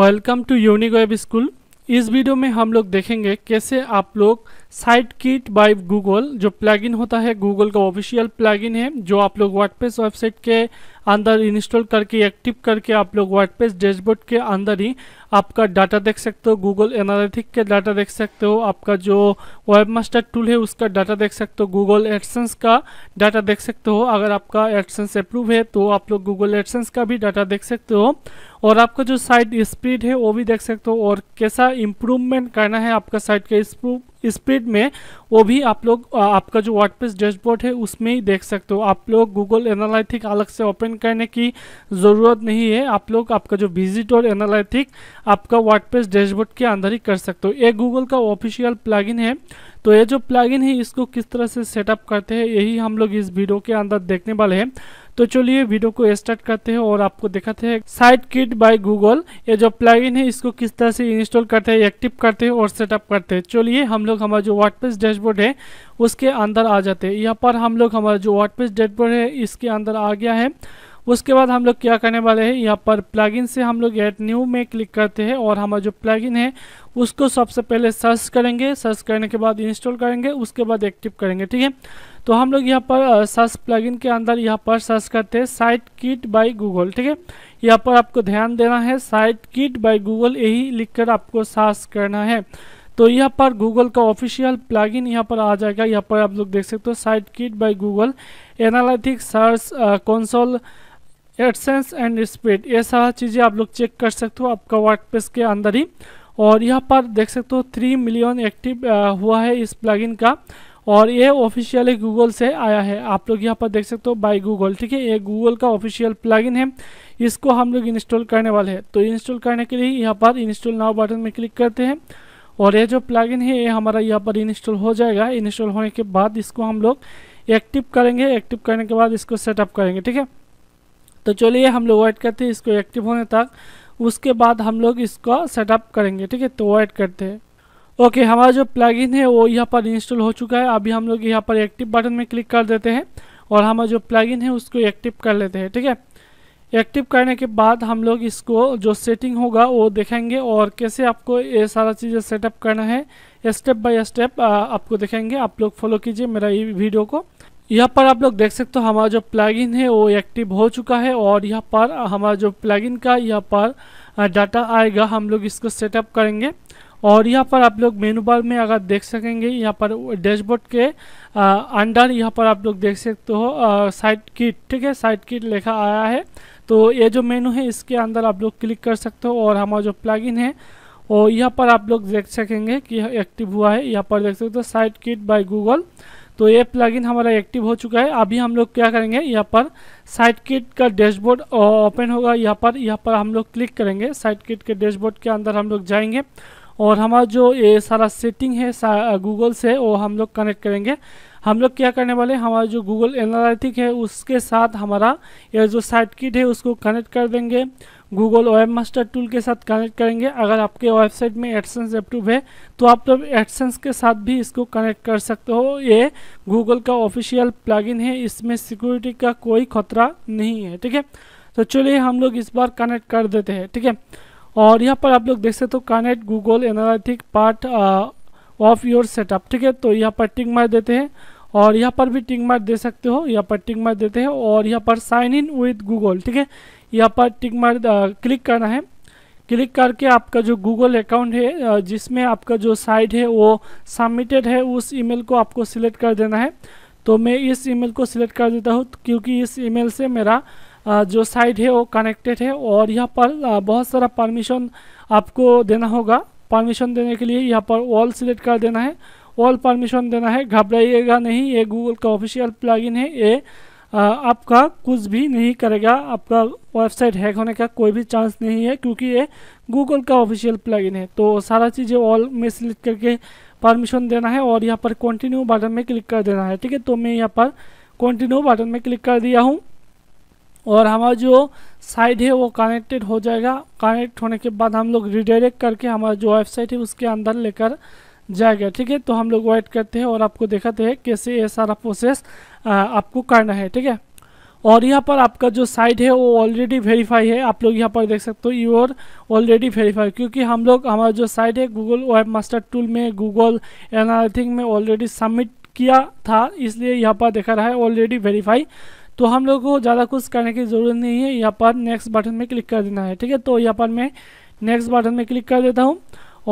welcome to unique web school इस video में हम लोग देखेंगे कैसे आप लोग साइट किट बाई गूगल जो प्लगइन होता है गूगल का ऑफिशियल प्लगइन है जो आप लोग वर्डप्रेस वेबसाइट के अंदर इंस्टॉल करके एक्टिव करके आप लोग वर्डप्रेस डैशबोर्ड के अंदर ही आपका डाटा देख सकते हो गूगल एनालिटिक के डाटा देख सकते हो आपका जो वेब मास्टर टूल है उसका डाटा देख सकते हो गूगल एडसेंस का डाटा देख सकते हो अगर आपका एडसेंस अप्रूव है तो आप लोग गूगल एडसेंस का भी डाटा देख सकते हो और आपका जो साइट स्पीड है वो भी देख सकते हो और कैसा इम्प्रूवमेंट करना है आपका साइट का स्पीड में वो भी आप लोग आपका जो वर्डप्रेस डैशबोर्ड है उसमें ही देख सकते हो आप लोग गूगल एनालिटिक अलग से ओपन करने की ज़रूरत नहीं है आप लोग आपका जो विजिट और एनालिटिक आपका वर्डप्रेस डैशबोर्ड के अंदर ही कर सकते हो ये गूगल का ऑफिशियल प्लगइन है तो ये जो प्लगइन है इसको किस तरह से सेटअप करते हैं यही हम लोग इस वीडियो के अंदर देखने वाले हैं तो चलिए वीडियो को स्टार्ट करते हैं और आपको दिखाते हैं साइट किट बाय गूगल ये जो प्लगइन है इसको किस तरह से इंस्टॉल करते हैं एक्टिव करते हैं और सेटअप करते हैं चलिए हम लोग हमारा जो वर्डप्रेस डैशबोर्ड है उसके अंदर आ जाते हैं यहाँ पर हम लोग हमारा जो वर्डप्रेस डैशबोर्ड है इसके अंदर आ गया है उसके बाद हम लोग क्या करने वाले हैं यहाँ पर प्लगइन से हम लोग एट न्यू में क्लिक करते हैं और हमारा जो प्लगइन है उसको सबसे पहले सर्च करेंगे सर्च करने के बाद इंस्टॉल करेंगे उसके बाद एक्टिव करेंगे ठीक है तो हम लोग यहाँ पर सर्च प्लगइन के अंदर यहाँ पर सर्च करते हैं साइट किट बाई गूगल ठीक है यहाँ पर आपको ध्यान देना है साइट किट बाई गूगल यही लिख आपको सर्च करना है तो यहाँ पर गूगल का ऑफिशियल प्लगइन यहाँ पर आ जाएगा यहाँ पर आप लोग देख सकते हो site kit by Google analytics search console AdSense and speed ये सारा चीज़ें आप लोग चेक कर सकते हो आपका वर्क के अंदर ही और यहाँ पर देख सकते हो थ्री मिलियन एक्टिव हुआ है इस प्लगइन का और ये ऑफिशियली गूगल से आया है आप लोग यहाँ पर देख सकते हो बाय गूगल ठीक है ये गूगल का ऑफिशियल प्लगइन है इसको हम लोग इंस्टॉल करने वाले हैं तो इंस्टॉल करने के लिए यहाँ पर इंस्टॉल नाउ बटन में क्लिक करते हैं और ये जो प्लगइन है ये हमारा यहाँ पर इंस्टॉल हो जाएगा इंस्टॉल होने के बाद इसको हम लोग एक्टिव करेंगे एक्टिव करने के बाद इसको सेटअप करेंगे ठीक है तो चलिए हम लोग वेट करते हैं इसको एक्टिव होने तक उसके बाद हम लोग इसका सेटअप करेंगे ठीक है तो वेट करते हैं ओके हमारा जो प्लगइन है वो यहाँ पर इंस्टॉल हो चुका है अभी हम लोग यहाँ पर एक्टिव बटन में क्लिक कर देते हैं और हमारा जो प्लगइन है उसको एक्टिव कर लेते हैं ठीक है एक्टिव करने के बाद हम लोग इसको जो सेटिंग होगा वो देखेंगे और कैसे आपको ये सारा चीज़ें सेटअप करना है स्टेप बाय स्टेप आपको देखेंगे आप लोग फॉलो कीजिए मेरा ये वीडियो को यहाँ पर आप लोग देख सकते हो हमारा जो प्लगइन है वो एक्टिव हो चुका है और यहाँ पर हमारा जो प्लगइन का यहाँ पर डाटा आएगा हम लोग इसको सेटअप करेंगे और यहाँ पर आप लोग मेनू बार में अगर देख सकेंगे यहाँ पर डैशबोर्ड के अंडर यहाँ पर आप लोग देख सकते हो साइट किट ठीक है साइट किट लिखा आया है तो ये जो मेनू है इसके अंदर आप लोग क्लिक कर सकते हो और हमारा जो प्लगइन है और यहाँ पर आप लोग देख सकेंगे कि एक्टिव हुआ है यहाँ पर देख सकते हो साइट किट बाई गूगल तो ये प्लगइन हमारा एक्टिव हो चुका है अभी हम लोग क्या करेंगे यहाँ पर साइट किट का डैशबोर्ड ओपन होगा यहाँ पर यहाँ पर हम लोग क्लिक करेंगे साइट किट के डैशबोर्ड के अंदर हम लोग जाएंगे और हमारा जो ये सारा सेटिंग है सा, गूगल से वो हम लोग कनेक्ट करेंगे हम लोग क्या करने वाले हमारा जो गूगल एनालिटिक है उसके साथ हमारा यह जो साइट किट है उसको कनेक्ट कर देंगे गूगल वेब मास्टर टूल के साथ कनेक्ट करेंगे अगर आपके वेबसाइट में एडसेंस एप्टूब है तो आप लोग तो एडसेंस के साथ भी इसको कनेक्ट कर सकते हो ये गूगल का ऑफिशियल प्लगइन है इसमें सिक्योरिटी का कोई खतरा नहीं है ठीक है तो चलिए हम लोग इस बार कनेक्ट कर देते हैं ठीक है और यहाँ पर आप लोग देख सकते हो connect Google analytic part of your setup ठीक है तो यहाँ पर टिक मार देते हैं और यहाँ पर भी टिक मार दे सकते हो यहाँ पर टिक मार देते हैं और यहाँ पर साइन इन विद गूगल ठीक है यहाँ पर टिक मार क्लिक करना है क्लिक करके आपका जो गूगल अकाउंट है जिसमें आपका जो साइट है वो सबमिटेड है उस ईमेल को आपको सिलेक्ट कर देना है तो मैं इस ईमेल को सिलेक्ट कर देता हूँ क्योंकि इस ईमेल से मेरा जो साइट है वो कनेक्टेड है और यहाँ पर बहुत सारा परमिशन आपको देना होगा परमिशन देने के लिए यहाँ पर ऑल सिलेक्ट कर देना है ऑल परमिशन देना है घबराइएगा नहीं ये गूगल का ऑफिशियल प्लगइन है ये आपका कुछ भी नहीं करेगा आपका वेबसाइट हैक होने का कोई भी चांस नहीं है क्योंकि ये गूगल का ऑफिशियल प्लगइन है तो सारा चीज़ें ऑल में सिलेक्ट करके परमिशन देना है और यहाँ पर कंटिन्यू बटन में क्लिक कर देना है ठीक है तो मैं यहाँ पर कंटिन्यू बटन में क्लिक कर दिया हूँ और हमारा जो साइड है वो कनेक्टेड हो जाएगा कनेक्ट होने के बाद हम लोग रिडायरेक्ट करके हमारा जो वेबसाइट है उसके अंदर लेकर जाएगा ठीक है तो हम लोग वेट करते हैं और आपको दिखाते हैं कैसे ये सारा प्रोसेस आपको करना है ठीक है और यहाँ पर आपका जो साइट है वो ऑलरेडी वेरीफाई है आप लोग यहाँ पर देख सकते हो यू और ऑलरेडी वेरीफाई क्योंकि हम लोग हमारा जो साइट है गूगल वेब मास्टर टूल में गूगल एनालिथिंग में ऑलरेडी सबमिट किया था इसलिए यहाँ पर देखा रहा है ऑलरेडी वेरीफाई तो हम लोग को ज़्यादा कुछ करने की ज़रूरत नहीं है यहाँ पर नेक्स्ट बटन में क्लिक कर देना है ठीक है तो यहाँ पर मैं नेक्स्ट बटन में क्लिक कर देता हूँ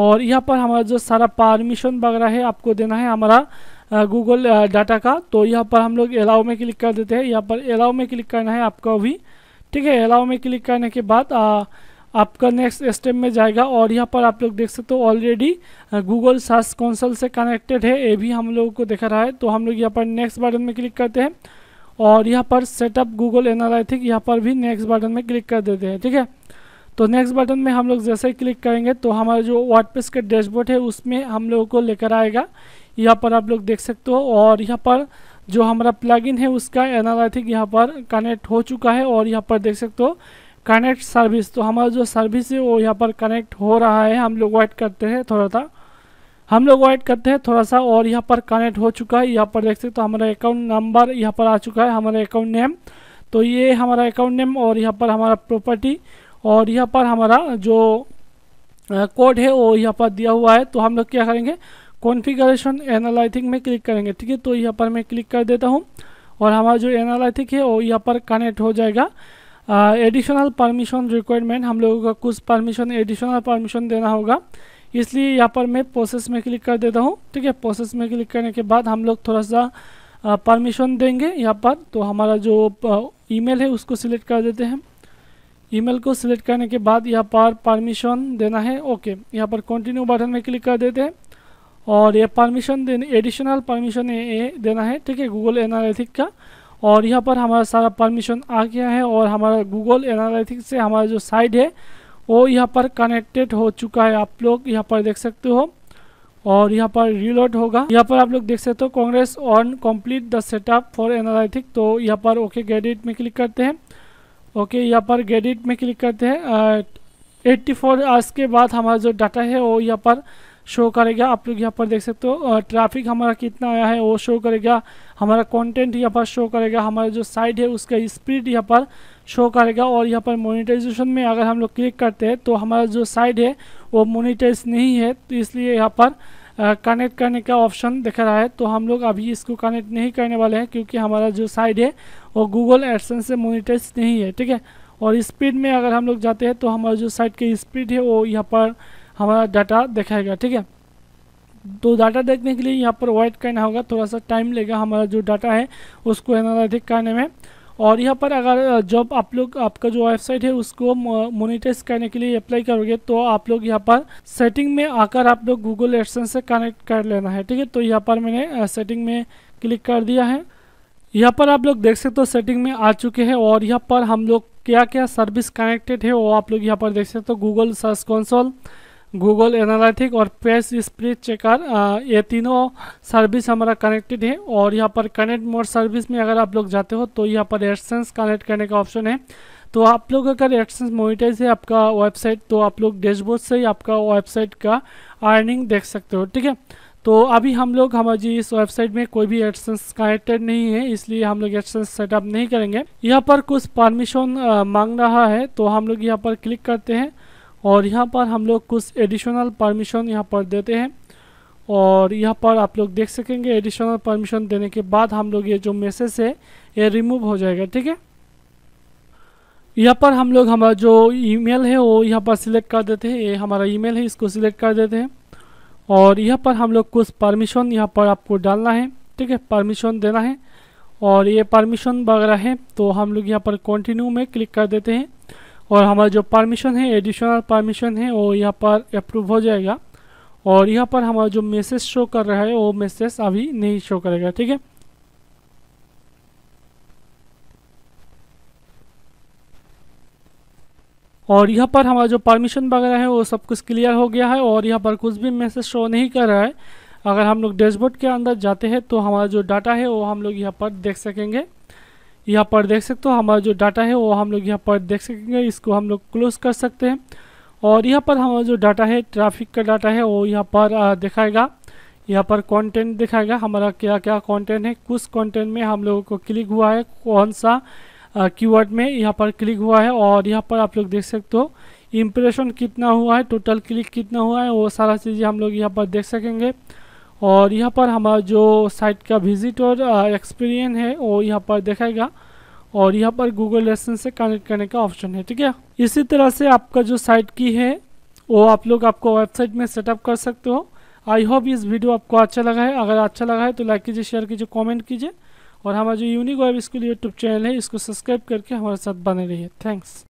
और यहाँ पर हमारा जो सारा परमिशन वगैरह है आपको देना है हमारा गूगल डाटा का तो यहाँ पर हम लोग अलाउ में क्लिक कर देते हैं यहाँ पर अलाउ में क्लिक करना है आपको भी ठीक है अलाउ में क्लिक करने के बाद आ, आपका नेक्स्ट स्टेप में जाएगा और यहाँ पर आप लोग देख सकते हो ऑलरेडी गूगल सर्च कौंसल से कनेक्टेड है ये भी हम लोगों को देखा रहा है तो हम लोग यहाँ पर नेक्स्ट बटन में क्लिक करते हैं और यहाँ पर सेटअप गूगल एनालिटिक यहाँ पर भी नेक्स्ट बटन में क्लिक कर देते हैं ठीक है तो नेक्स्ट बटन में हम लोग जैसे ही क्लिक करेंगे तो हमारा जो वर्डप्रेस का डैशबोर्ड है उसमें हम लोगों को लेकर आएगा यहाँ पर आप लोग देख सकते हो और यहाँ पर जो हमारा प्लगइन है उसका एनालिटिक यहाँ पर कनेक्ट हो चुका है और यहाँ पर देख सकते हो कनेक्ट सर्विस तो हमारा जो सर्विस है वो यहाँ पर कनेक्ट हो रहा है हम लोग वेट करते हैं थोड़ा सा हम लोग वाइट करते हैं थोड़ा सा और यहाँ पर कनेक्ट हो चुका है यहाँ पर देख सकते हो तो हमारा अकाउंट नंबर यहाँ पर आ चुका है हमारा अकाउंट नेम तो ये हमारा अकाउंट नेम और यहाँ पर हमारा प्रॉपर्टी और यहाँ पर हमारा जो कोड है वो यहाँ पर दिया हुआ है तो हम लोग क्या करेंगे कॉन्फ़िगरेशन एनालिटिक में क्लिक करेंगे ठीक है तो यहाँ पर मैं क्लिक कर देता हूँ और हमारा जो एनालिटिक है वो यहाँ पर कनेक्ट हो जाएगा एडिशनल परमिशन रिक्वायरमेंट हम लोगों का कुछ परमिशन एडिशनल परमिशन देना होगा इसलिए यहाँ पर मैं प्रोसेस में क्लिक कर देता हूँ ठीक है प्रोसेस में क्लिक करने के बाद हम लोग थोड़ा सा परमिशन देंगे यहाँ पर तो हमारा जो ईमेल है उसको सिलेक्ट कर देते हैं ईमेल को सिलेक्ट करने के बाद यहाँ पर परमिशन देना है ओके यहाँ पर कंटिन्यू बटन में क्लिक कर देते हैं और यह परमिशन देने एडिशनल परमिशन ये देना है ठीक है गूगल एनालिटिक का और यहाँ पर हमारा सारा परमिशन आ गया है और हमारा गूगल एनालिटिक्स से हमारा जो साइड है वो यहाँ पर कनेक्टेड हो चुका है आप लोग यहाँ पर देख सकते हो और यहाँ पर रिलोड होगा यहाँ पर आप लोग देख सकते हो congrats on complete the setup for analytic तो यहाँ पर ओके गेडिट में क्लिक करते हैं ओके यहाँ पर गेडिट में क्लिक करते हैं एट्टी फोर आवर्स के बाद हमारा जो डाटा है वो यहाँ पर शो करेगा आप लोग यहाँ पर देख सकते हो ट्रैफिक हमारा कितना आया है वो शो करेगा हमारा कंटेंट यहाँ पर शो करेगा हमारा जो साइड है उसका स्पीड यहाँ पर शो करेगा और यहाँ पर मोनिटाइजेशन में अगर हम लोग क्लिक करते हैं तो हमारा जो साइड है वो मोनिटाइज नहीं है तो इसलिए यहाँ पर कनेक्ट uh, करने का ऑप्शन दिख रहा है तो हम लोग अभी इसको कनेक्ट नहीं करने वाले हैं क्योंकि हमारा जो साइड है वो गूगल एडसन से मोनिटाइज नहीं है ठीक है और स्पीड में अगर हम लोग जाते हैं तो हमारा जो साइट की स्पीड है वो यहाँ पर हमारा डाटा दिखाएगा ठीक है तो डाटा देखने के लिए यहाँ पर वाइट करना होगा थोड़ा सा टाइम लेगा हमारा जो डाटा है उसको एनालिटिक करने में और यहाँ पर अगर जब आप लोग आपका जो वेबसाइट है उसको मोनिटाइज करने के लिए अप्लाई करोगे तो आप लोग यहाँ पर सेटिंग में आकर आप लोग गूगल एडसेंस से कनेक्ट कर लेना है ठीक है तो यहाँ पर मैंने सेटिंग में क्लिक कर दिया है यहाँ पर आप लोग देख सकते हो सेटिंग में आ चुके हैं और यहाँ पर हम लोग क्या क्या सर्विस कनेक्टेड है वो आप लोग यहाँ पर देख सकते हो Google search console Google analytic और पेस स्प्रीड चेकर ये तीनों सर्विस हमारा कनेक्टेड है और यहाँ पर कनेक्ट मोड सर्विस में अगर आप लोग जाते हो तो यहाँ पर एडसेंस कनेक्ट करने का ऑप्शन है तो आप लोग अगर एडसेंस मोनिटाइज है आपका वेबसाइट तो आप लोग डैशबोर्ड से ही आपका वेबसाइट का अर्निंग देख सकते हो ठीक है तो अभी हम लोग हमारी इस वेबसाइट में कोई भी एडसेंस कनेक्टेड नहीं है इसलिए हम लोग एडसेंस सेटअप नहीं करेंगे यहाँ पर कुछ परमिशन मांग रहा है तो हम लोग यहाँ पर क्लिक करते हैं और यहाँ पर हम लोग कुछ एडिशनल परमिशन यहाँ पर देते हैं और यहाँ पर आप लोग देख सकेंगे एडिशनल परमिशन देने के बाद हम लोग ये जो मैसेज है ये रिमूव हो जाएगा ठीक है यहाँ पर हम लोग हमारा जो ईमेल है वो यहाँ पर सिलेक्ट कर देते हैं ये हमारा ईमेल है इसको सिलेक्ट कर देते हैं और यहाँ पर हम लोग कुछ परमिशन यहाँ पर आपको डालना है ठीक है परमिशन देना है और ये परमिशन वगैरह है तो हम लोग यहाँ पर कंटिन्यू में क्लिक कर देते हैं और हमारा जो परमिशन है एडिशनल परमिशन है वो यहाँ पर अप्रूव हो जाएगा और यहाँ पर हमारा जो मैसेज शो कर रहा है वो मैसेज अभी नहीं शो करेगा ठीक है और यहाँ पर हमारा जो परमिशन वगैरह है वो सब कुछ क्लियर हो गया है और यहाँ पर कुछ भी मैसेज शो नहीं कर रहा है अगर हम लोग डैशबोर्ड के अंदर जाते हैं तो हमारा जो डाटा है वो हम लोग यहाँ पर देख सकेंगे यहाँ पर देख सकते हो हमारा जो डाटा है वो हम लोग यहाँ पर देख सकेंगे इसको हम लोग क्लोज कर सकते हैं और यहाँ पर हमारा जो डाटा है ट्रैफिक का डाटा है वो यहाँ पर दिखाएगा यहाँ पर कंटेंट दिखाएगा हमारा क्या क्या कंटेंट है कुछ कंटेंट में हम लोगों को क्लिक हुआ है कौन सा कीवर्ड में यहाँ पर क्लिक हुआ है और यहाँ पर आप लोग देख सकते हो इम्प्रेशन कितना हुआ है टोटल क्लिक कितना हुआ है वो सारा चीज़ें हम लोग यहाँ पर देख सकेंगे और यहाँ पर हमारा जो साइट का विजिट और एक्सपीरियंस है वो यहाँ पर देखाएगा और यहाँ पर गूगल लेसन से कनेक्ट करने का ऑप्शन है ठीक है इसी तरह से आपका जो साइट की है वो आप लोग आपको वेबसाइट में सेटअप कर सकते हो आई होप इस वीडियो आपको अच्छा लगा है अगर अच्छा लगा है तो लाइक कीजिए शेयर कीजिए कॉमेंट कीजिए और हमारा जो unique web school YouTube channel है इसको सब्सक्राइब करके हमारे साथ बने रहिए थैंक्स